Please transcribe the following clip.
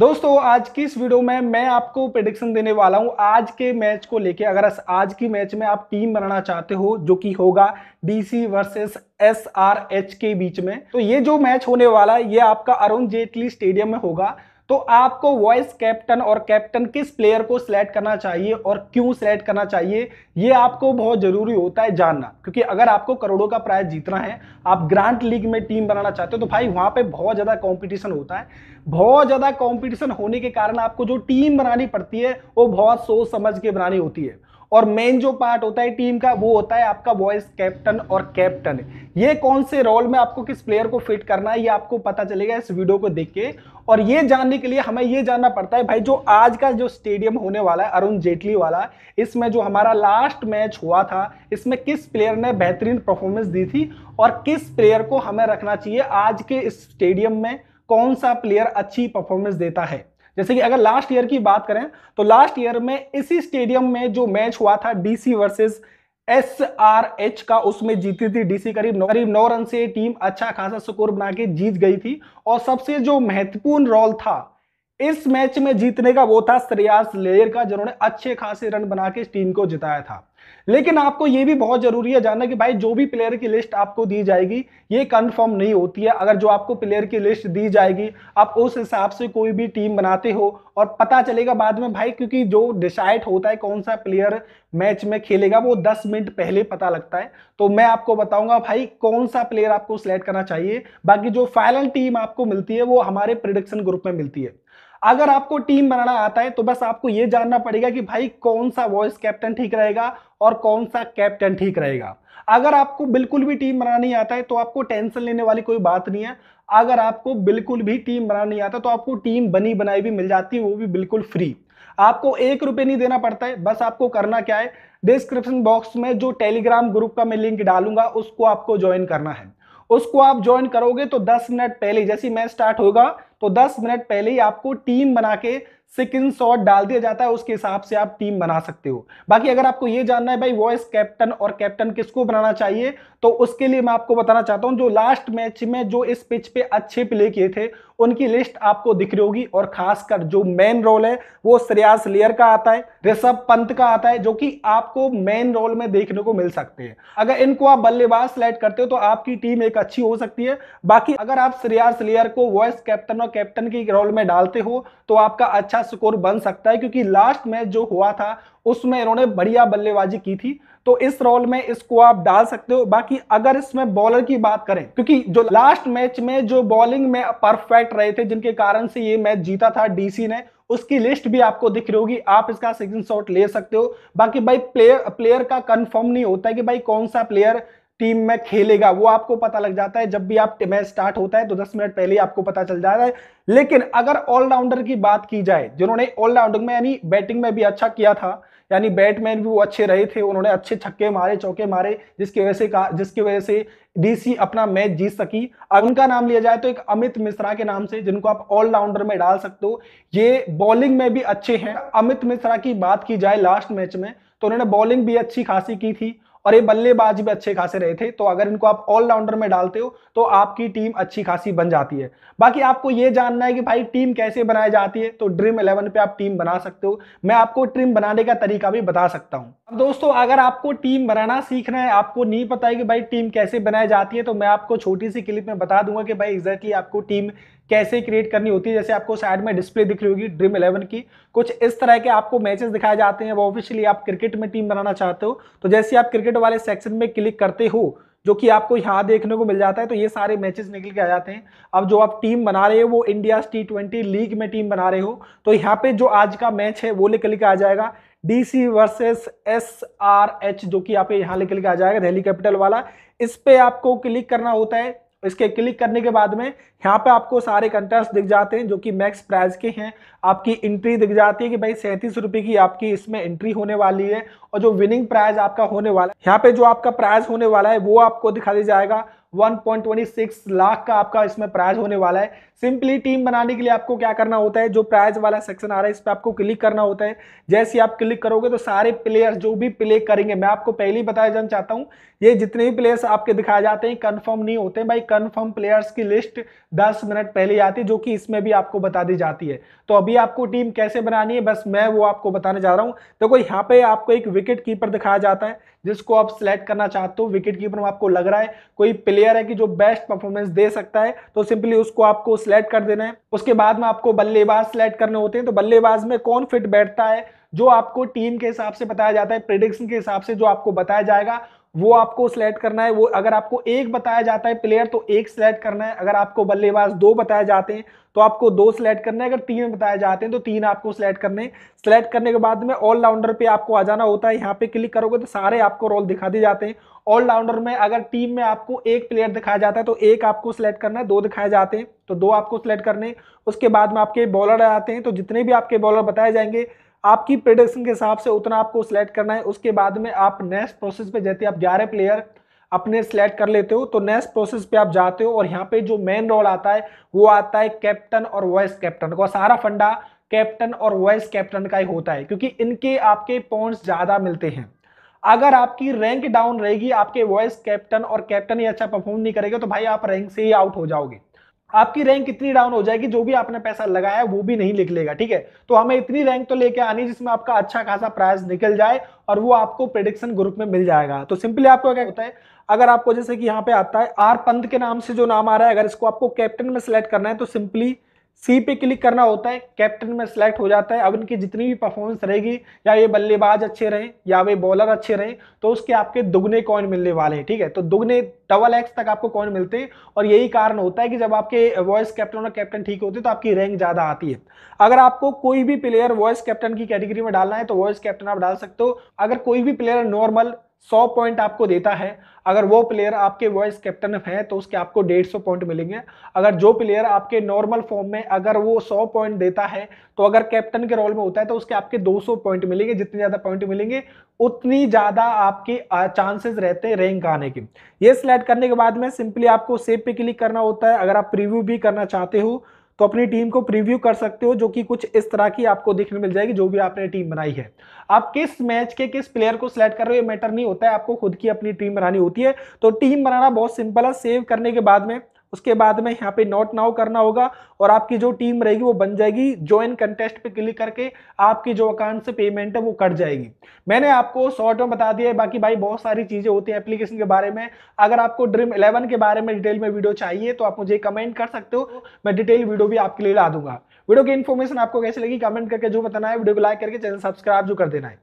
दोस्तों आज की इस वीडियो में मैं आपको प्रेडिक्शन देने वाला हूं आज के मैच को लेके अगर आज की मैच में आप टीम बनाना चाहते हो जो कि होगा डीसी वर्सेस एच के बीच में तो ये जो मैच होने वाला है ये आपका अरुण जेटली स्टेडियम में होगा तो आपको वॉइस कैप्टन और कैप्टन किस प्लेयर को सिलेक्ट करना चाहिए और क्यों सिलेक्ट करना चाहिए यह आपको बहुत जरूरी होता है जानना क्योंकि अगर आपको करोड़ों का प्राइज जीतना है आप ग्रांड लीग में टीम बनाना चाहते हो तो भाई वहां पे बहुत ज़्यादा कॉम्पिटिशन होता है बहुत ज़्यादा कॉम्पिटिशन होने के कारण आपको जो टीम बनानी पड़ती है वो बहुत सोच समझ के बनानी होती है और मेन जो पार्ट होता है टीम का वो होता है आपका वॉइस कैप्टन और कैप्टन ये कौन से रोल में आपको किस प्लेयर को फिट करना है ये आपको पता चलेगा इस वीडियो को देख के और ये जानने के लिए हमें ये जानना पड़ता है भाई जो आज का जो स्टेडियम होने वाला है अरुण जेटली वाला इसमें जो हमारा लास्ट मैच हुआ था इसमें किस प्लेयर ने बेहतरीन परफॉर्मेंस दी थी और किस प्लेयर को हमें रखना चाहिए आज के इस स्टेडियम में कौन सा प्लेयर अच्छी परफॉर्मेंस देता है जैसे कि अगर लास्ट ईयर की बात करें तो लास्ट ईयर में इसी स्टेडियम में जो मैच हुआ था DC versus S R H का उसमें जीती थी डीसी करीब नौ करीब नौ रन से टीम अच्छा खासा स्कोर बना के जीत गई थी और सबसे जो महत्वपूर्ण रोल था इस मैच में जीतने का वो था श्रेयास लेयर का जिन्होंने अच्छे खासे रन बना के इस टीम को जिताया था लेकिन आपको ये भी बहुत जरूरी है जानना कि भाई जो भी प्लेयर की लिस्ट आपको दी जाएगी ये कंफर्म नहीं होती है अगर जो आपको प्लेयर की लिस्ट दी जाएगी आप उस हिसाब से कोई भी टीम बनाते हो और पता चलेगा बाद में भाई क्योंकि जो डिसाइड होता है कौन सा प्लेयर मैच में खेलेगा वो 10 मिनट पहले पता लगता है तो मैं आपको बताऊंगा भाई कौन सा प्लेयर आपको सिलेक्ट करना चाहिए बाकी जो फाइनल टीम आपको मिलती है वो हमारे प्रिडिक्शन ग्रुप में मिलती है अगर आपको टीम बनाना आता है तो बस आपको यह जानना पड़ेगा कि भाई कौन सा वॉइस कैप्टन ठीक रहेगा और कौन सा कैप्टन ठीक रहेगा अगर आपको बिल्कुल भी टीम बनाना नहीं आता है तो आपको टेंशन लेने वाली कोई बात नहीं है अगर आपको बिल्कुल भी टीम बनाना नहीं आता तो आपको टीम बनी बनाई भी मिल जाती है वो भी बिल्कुल फ्री आपको एक रुपये नहीं देना पड़ता है बस आपको करना क्या है डिस्क्रिप्शन बॉक्स में जो टेलीग्राम ग्रुप का मैं लिंक डालूंगा उसको आपको ज्वाइन करना है उसको आप ज्वाइन करोगे तो 10 मिनट पहले जैसे मैच स्टार्ट होगा तो 10 मिनट पहले ही आपको टीम बना के सिकिन शॉट डाल दिया जाता है उसके हिसाब से आप टीम बना सकते हो बाकी अगर आपको ये जानना है भाई वॉइस कैप्टन और कैप्टन किसको बनाना चाहिए तो उसके लिए मैं आपको बताना चाहता हूं जो लास्ट मैच में जो इस पिच पे अच्छे प्ले किए थे उनकी लिस्ट आपको दिख रही होगी और खासकर जो मेन रोल है वो श्रेयास लेयर का आता है ऋषभ पंत का आता है जो कि आपको मेन रोल में देखने को मिल सकते हैं अगर इनको आप बल्लेबाज सेलेक्ट करते हो तो आपकी टीम एक अच्छी हो सकती है बाकी अगर आप श्रेयास लेयर को वॉइस कैप्टन और कैप्टन की रोल में डालते हो तो आपका अच्छा स्कोर बन सकता है क्योंकि लास्ट मैच जो हुआ था उसमें इन्होंने बढ़िया बल्लेबाजी की थी तो इस रोल में इसको आप डाल सकते हो बाकी अगर इसमें बॉलर की बात करें क्योंकि जो लास्ट मैच में जो बॉलिंग में परफेक्ट रहे थे जिनके कारण से ये मैच जीता था डीसी ने उसकी लिस्ट भी आपको दिख रही होगी आप इसका सेकंड शॉट ले सकते हो बाकी भाई प्लेयर प्लेयर का कंफर्म नहीं होता है कि भाई कौन सा प्लेयर टीम में खेलेगा वो आपको पता लग जाता है जब भी आप मैच स्टार्ट होता है तो 10 मिनट पहले आपको पता चल जाता है लेकिन अगर ऑलराउंडर की बात की जाए जिन्होंने ऑलराउंडर में यानी बैटिंग में भी अच्छा किया था यानी बैटमैन भी वो अच्छे रहे थे उन्होंने अच्छे छक्के मारे चौके मारे जिसकी वजह से जिसकी वजह से डीसी अपना मैच जीत सकी अब उनका नाम लिया जाए तो एक अमित मिश्रा के नाम से जिनको आप ऑलराउंडर में डाल सकते हो ये बॉलिंग में भी अच्छे हैं अमित मिश्रा की बात की जाए लास्ट मैच में तो उन्होंने बॉलिंग भी अच्छी खासी की थी और ये बल्लेबाज भी अच्छे खासे रहे थे तो अगर इनको आप ऑलराउंडर में डालते हो तो आपकी टीम अच्छी खासी बन जाती है बाकी आपको ये जानना है कि भाई टीम कैसे बनाई जाती है तो ड्रीम इलेवन पे आप टीम बना सकते हो मैं आपको ट्रीम बनाने का तरीका भी बता सकता हूँ अब दोस्तों अगर आपको टीम बनाना सीखना है आपको नहीं पता है कि भाई टीम कैसे बनाई जाती है तो मैं आपको छोटी सी क्लिप में बता दूंगा कि भाई एग्जैक्टली exactly आपको टीम कैसे क्रिएट करनी होती है जैसे आपको साइड में डिस्प्ले दिख रही होगी ड्रीम इलेवन की कुछ इस तरह के आपको मैचेस दिखाए जाते हैं अब ऑफिशियली आप क्रिकेट में टीम बनाना चाहते हो तो जैसे आप क्रिकेट वाले सेक्शन में क्लिक करते हो जो कि आपको यहाँ देखने को मिल जाता है तो ये सारे मैचेस निकल के आ जाते हैं अब जो आप टीम बना रहे हो वो इंडिया टी ट्वेंटी लीग में टीम बना रहे हो तो यहाँ पे जो आज का मैच है वो निकल के आ जाएगा DC versus S R H जो कि आप यहाँ लिख लिखा आ जाएगा दिल्ली कैपिटल वाला इस पे आपको क्लिक करना होता है इसके क्लिक करने के बाद में यहाँ पे आपको सारे कंटेस्ट दिख जाते हैं जो कि मैक्स प्राइस के हैं आपकी एंट्री दिख जाती है कि भाई सैंतीस रुपए की आपकी इसमें एंट्री होने वाली है और जो विनिंग प्राइज आपका होने वाला है यहाँ पे जो आपका प्राइज होने वाला है वो आपको दिखा दिया जाएगा 1.26 लाख का आपका इसमें प्राइज होने वाला है सिंपली टीम बनाने के लिए आपको क्या करना होता है जो प्राइज वाला सेक्शन आ रहा है इस पर आपको क्लिक करना होता है जैसे आप क्लिक करोगे तो सारे प्लेयर्स जो भी प्ले करेंगे मैं आपको पहले ही बताया जाना चाहता हूँ ये जितने भी प्लेयर्स आपके दिखाए जाते हैं कन्फर्म नहीं होते भाई कन्फर्म प्लेयर्स की लिस्ट दस मिनट पहले आती है जो कि इसमें भी आपको बता दी जाती है तो अभी आपको टीम कैसे बनानी है बस मैं वो आपको बताने जा रहा हूँ देखो यहाँ पे आपको एक विकेट कीपर दिखाया जाता है जिसको आप सिलेक्ट करना चाहते हो विकेट कीपर में आपको लग रहा है कोई प्लेयर है कि जो बेस्ट परफॉर्मेंस दे सकता है तो सिंपली उसको आपको सिलेक्ट कर देना है उसके बाद में आपको बल्लेबाज सिलेक्ट करने होते हैं तो बल्लेबाज में कौन फिट बैठता है जो आपको टीम के हिसाब से बताया जाता है प्रिडिक्शन के हिसाब से जो आपको बताया जाएगा वो आपको सिलेक्ट करना है वो अगर आपको एक बताया जाता है प्लेयर तो एक सिलेक्ट करना है अगर आपको बल्लेबाज दो बताए जाते हैं तो आपको दो सिलेक्ट करना है अगर तीन बताए जाते हैं तो तीन आपको सिलेक्ट करने सिलेक्ट करने के बाद में ऑलराउंडर पे आपको आ जाना होता है यहाँ पे क्लिक करोगे तो सारे आपको रोल दिखा दिए जाते हैं ऑलराउंडर में अगर टीम में आपको एक प्लेयर दिखाया जाता है तो एक आपको सिलेक्ट करना है दो दिखाए जाते हैं तो दो आपको सिलेक्ट करने उसके बाद में आपके बॉलर आ जाते हैं तो जितने भी आपके बॉलर बताए जाएंगे आपकी प्रेडिक्शन के हिसाब से उतना आपको सेलेक्ट करना है उसके बाद में आप नेक्स्ट प्रोसेस पे जैसे आप ग्यारह प्लेयर अपने सेलेक्ट कर लेते हो तो नेक्स्ट प्रोसेस पे आप जाते हो और यहाँ पे जो मेन रोल आता है वो आता है कैप्टन और वाइस कैप्टन का सारा फंडा कैप्टन और वाइस कैप्टन का ही होता है क्योंकि इनके आपके पॉइंट्स ज़्यादा मिलते हैं अगर आपकी रैंक डाउन रहेगी आपके वॉइस कैप्टन और कैप्टन ही अच्छा परफॉर्म नहीं करेगा तो भाई आप रैंक से ही आउट हो जाओगे आपकी रैंक इतनी डाउन हो जाएगी जो भी आपने पैसा लगाया वो भी नहीं लिख लेगा ठीक है तो हमें इतनी रैंक तो लेके आनी जिसमें आपका अच्छा खासा प्राइस निकल जाए और वो आपको प्रेडिक्शन ग्रुप में मिल जाएगा तो सिंपली आपको क्या होता है अगर आपको जैसे कि यहाँ पे आता है आर पंत के नाम से जो नाम आ रहा है अगर इसको आपको कैप्टन में सिलेक्ट करना है तो सिंपली सी पे क्लिक करना होता है कैप्टन में सेलेक्ट हो जाता है अब इनकी जितनी भी परफॉर्मेंस रहेगी या ये बल्लेबाज अच्छे रहें या वे बॉलर अच्छे रहें तो उसके आपके दुगने कॉइन मिलने वाले हैं ठीक है तो दुगने डबल एक्स तक आपको कॉइन मिलते हैं और यही कारण होता है कि जब आपके वॉइस कैप्टन और कैप्टन ठीक होते हैं तो आपकी रैंक ज़्यादा आती है अगर आपको कोई भी प्लेयर वॉइस कैप्टन की कैटेगरी में डालना है तो वॉइस कैप्टन आप डाल सकते हो अगर कोई भी प्लेयर नॉर्मल सौ पॉइंट आपको देता है अगर वो प्लेयर आपके वॉइस कैप्टन है तो उसके आपको डेढ़ सौ पॉइंट मिलेंगे अगर जो प्लेयर आपके नॉर्मल फॉर्म में अगर वो सौ पॉइंट देता है तो अगर कैप्टन के रोल में होता है तो उसके आपके दो सौ पॉइंट मिलेंगे जितने ज़्यादा पॉइंट मिलेंगे उतनी ज़्यादा आपके चांसेस रहते हैं रैंक आने के ये सिलेक्ट करने के बाद में सिंपली आपको सेव पे क्लिक करना होता है अगर आप प्रिव्यू भी करना चाहते हो तो अपनी टीम को प्रीव्यू कर सकते हो जो कि कुछ इस तरह की आपको देखने मिल जाएगी जो भी आपने टीम बनाई है आप किस मैच के किस प्लेयर को सिलेक्ट कर रहे हो ये मैटर नहीं होता है आपको खुद की अपनी टीम बनानी होती है तो टीम बनाना बहुत सिंपल है सेव करने के बाद में उसके बाद में यहाँ पे नॉट नाउ करना होगा और आपकी जो टीम रहेगी वो बन जाएगी ज्वाइन कंटेस्ट पे क्लिक करके आपकी जो अकाउंट से पेमेंट है वो कट जाएगी मैंने आपको शॉर्ट में बता दिया है बाकी भाई बहुत सारी चीज़ें होती हैं एप्लीकेशन के बारे में अगर आपको ड्रीम इलेवन के बारे में डिटेल में वीडियो चाहिए तो आप मुझे कमेंट कर सकते हो मैं डिटेल वीडियो भी आपके लिए ला दूंगा वीडियो की इन्फॉर्मेशन आपको कैसे लगी कमेंट करके जो बताना है वीडियो को लाइक करके चैनल सब्सक्राइब जो कर देना है